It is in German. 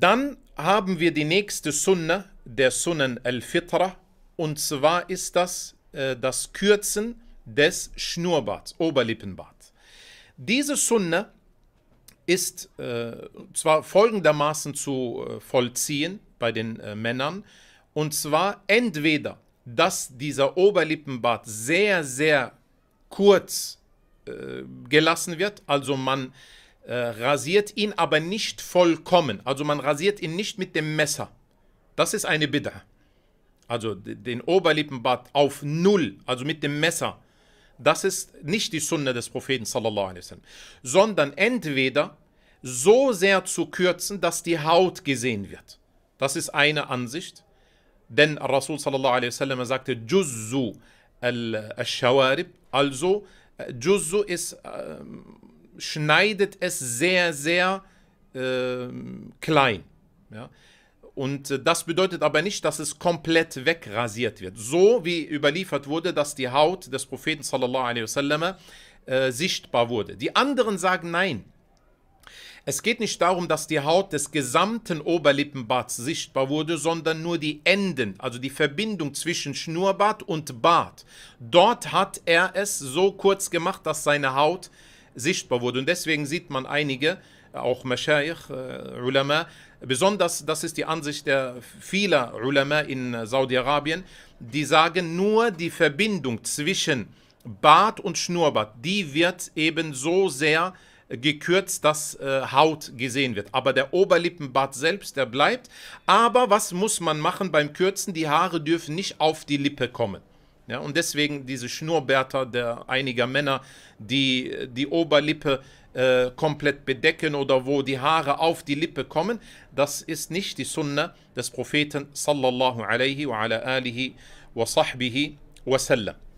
Dann haben wir die nächste Sunna, der Sunan al-Fitra. Und zwar ist das äh, das Kürzen des Schnurrbarts, Oberlippenbart. Diese Sunna ist äh, zwar folgendermaßen zu äh, vollziehen bei den äh, Männern. Und zwar entweder, dass dieser Oberlippenbart sehr, sehr kurz äh, gelassen wird, also man äh, rasiert ihn aber nicht vollkommen. Also man rasiert ihn nicht mit dem Messer. Das ist eine Bid'a. Also den Oberlippenbart auf Null, also mit dem Messer. Das ist nicht die Sunna des Propheten, sallallahu alaihi wasallam. Sondern entweder so sehr zu kürzen, dass die Haut gesehen wird. Das ist eine Ansicht. Denn Rasul sallallahu alaihi wasallam sagte, Juzzu al-Shawarib, also äh, Juzzu ist ähm, schneidet es sehr, sehr äh, klein. Ja? Und äh, das bedeutet aber nicht, dass es komplett wegrasiert wird. So wie überliefert wurde, dass die Haut des Propheten sallallahu alaihi wasallam äh, sichtbar wurde. Die anderen sagen nein. Es geht nicht darum, dass die Haut des gesamten Oberlippenbarts sichtbar wurde, sondern nur die Enden, also die Verbindung zwischen Schnurrbart und Bart. Dort hat er es so kurz gemacht, dass seine Haut äh, sichtbar wurde. Und deswegen sieht man einige, äh, auch Mashaykh, äh, Ulama, besonders, das ist die Ansicht der vieler Ulama in äh, Saudi-Arabien, die sagen, nur die Verbindung zwischen Bart und Schnurrbart, die wird eben so sehr äh, gekürzt, dass äh, Haut gesehen wird. Aber der Oberlippenbart selbst, der bleibt. Aber was muss man machen beim Kürzen? Die Haare dürfen nicht auf die Lippe kommen. Ja, und deswegen diese Schnurrbärter der einiger Männer, die die Oberlippe äh, komplett bedecken oder wo die Haare auf die Lippe kommen, das ist nicht die Sunna des Propheten sallallahu alaihi wa ala alihi wa sahbihi wa sallam.